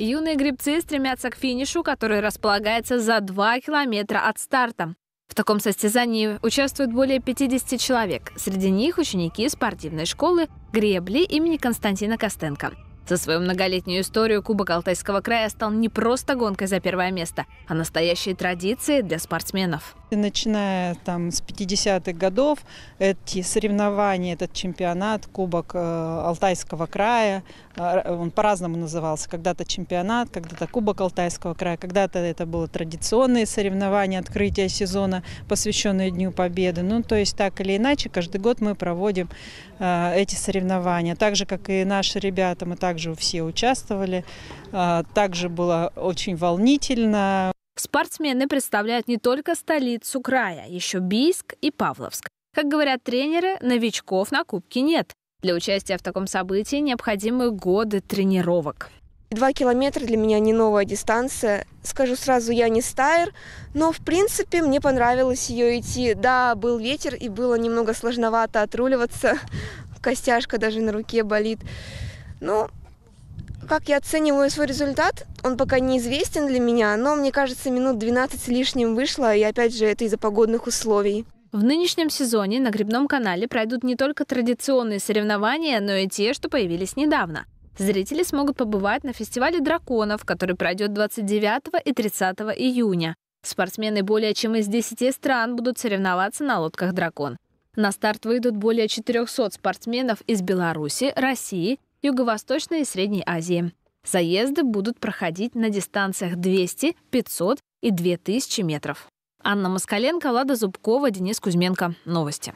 Юные грибцы стремятся к финишу, который располагается за 2 километра от старта. В таком состязании участвует более 50 человек. Среди них ученики спортивной школы гребли имени Константина Костенко. За свою многолетнюю историю Кубок Алтайского края стал не просто гонкой за первое место, а настоящей традицией для спортсменов. Начиная там, с 50-х годов, эти соревнования, этот чемпионат, Кубок э, Алтайского края, э, он по-разному назывался. Когда-то чемпионат, когда-то Кубок Алтайского края, когда-то это было традиционные соревнования, открытие сезона, посвященные Дню Победы. Ну, то есть так или иначе, каждый год мы проводим э, эти соревнования. Так же, как и наши ребята, мы также также все участвовали. А, также было очень волнительно. Спортсмены представляют не только столицу края, еще Бийск и Павловск. Как говорят тренеры, новичков на Кубке нет. Для участия в таком событии необходимы годы тренировок. Два километра для меня не новая дистанция. Скажу сразу, я не стайр, но, в принципе, мне понравилось ее идти. Да, был ветер, и было немного сложновато отруливаться. Костяшка даже на руке болит. Ну, как я оцениваю свой результат, он пока неизвестен для меня, но мне кажется, минут 12 с лишним вышло, и опять же, это из-за погодных условий. В нынешнем сезоне на Грибном канале пройдут не только традиционные соревнования, но и те, что появились недавно. Зрители смогут побывать на фестивале драконов, который пройдет 29 и 30 июня. Спортсмены более чем из 10 стран будут соревноваться на лодках «Дракон». На старт выйдут более 400 спортсменов из Беларуси, России, Юго-Восточной и Средней Азии. Заезды будут проходить на дистанциях 200, 500 и 2000 метров. Анна Москаленко, Лада Зубкова, Денис Кузьменко. Новости.